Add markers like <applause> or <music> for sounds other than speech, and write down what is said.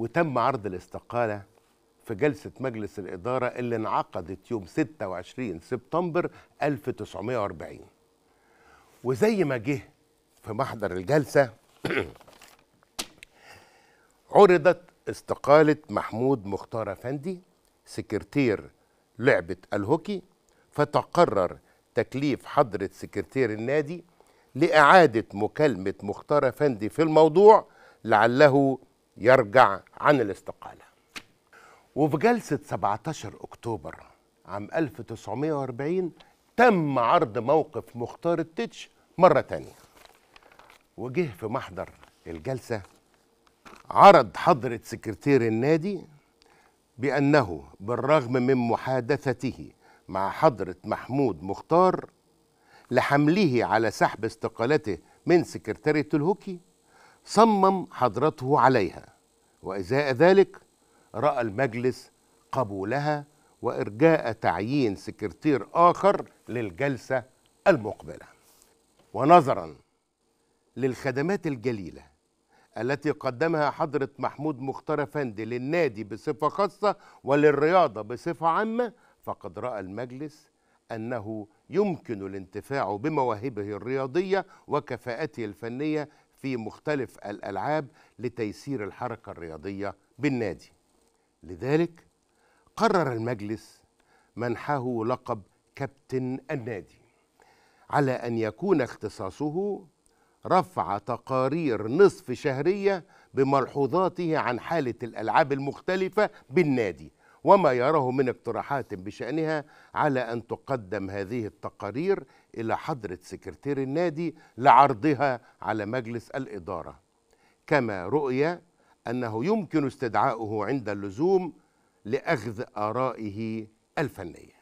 وتم عرض الاستقالة في جلسة مجلس الإدارة اللي انعقدت يوم 26 سبتمبر 1940 وزي ما جه في محضر الجلسة <clears throat> عرضت استقالة محمود مختار أفندي سكرتير لعبة الهوكي فتقرر تكليف حضرة سكرتير النادي لإعادة مكالمة مختار أفندي في الموضوع لعله يرجع عن الاستقالة وفي جلسة 17 أكتوبر عام 1940 تم عرض موقف مختار التتش مرة تانية وجه في محضر الجلسة عرض حضرة سكرتير النادي بأنه بالرغم من محادثته مع حضرة محمود مختار لحمله على سحب استقالته من سكرتارية الهوكي صمم حضرته عليها وإزاء ذلك رأى المجلس قبولها وإرجاء تعيين سكرتير آخر للجلسة المقبلة ونظرا للخدمات الجليلة التي قدمها حضرة محمود مختار فندي للنادي بصفة خاصة وللرياضة بصفة عامة فقد رأى المجلس أنه يمكن الانتفاع بمواهبه الرياضية وكفاءته الفنية في مختلف الألعاب لتيسير الحركة الرياضية بالنادي لذلك قرر المجلس منحه لقب كابتن النادي على أن يكون اختصاصه رفع تقارير نصف شهرية بملحوظاته عن حالة الألعاب المختلفة بالنادي وما يراه من اقتراحات بشأنها على أن تقدم هذه التقارير إلى حضرة سكرتير النادي لعرضها على مجلس الإدارة كما رؤي أنه يمكن استدعاؤه عند اللزوم لأخذ آرائه الفنيه